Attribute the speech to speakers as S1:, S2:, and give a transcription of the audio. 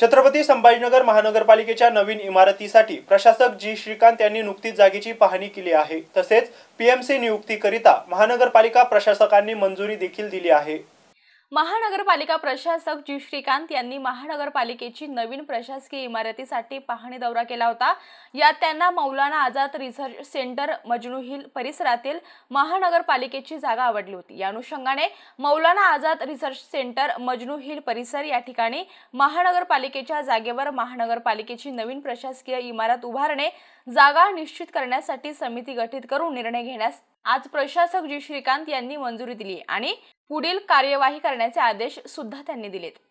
S1: छत्रपती संभाजीनगर महानगरपालिकेच्या नवीन इमारतीसाठी प्रशासक जी श्रीकांत यांनी नुकतीच जागेची पाहणी केली आहे तसेच पीएमसी नियुक्ती करिता महानगरपालिका प्रशासकांनी मंजुरी देखील
S2: दिली आहे महानगरपालिका प्रशासक जी श्रीकांत यांनी महानगरपालिकेची नवीन प्रशासकीय इमारतीसाठी पाहणी दौरा केला होता यात त्यांना Maulana Azad research centre Majnu hill परिसरातील महानगरपालिकेची जागा आवडली होती या अनुषंगाने Maulana Azad research centre Majnu hill परिसर या ठिकाणी महानगरपालिकेच्या जागेवर महानगरपालिकेची नवीन प्रशासकीय इमारत उभारणे जागा निश्चित करण्यासाठी समिती गठीत करून निर्णय घेण्यास आज प्रशासक जी श्रीकांत यांनी मंजुरी दिली आणि पुढील कार्यवाही करण्याचे आदेश सुद्धा त्यांनी दिलेत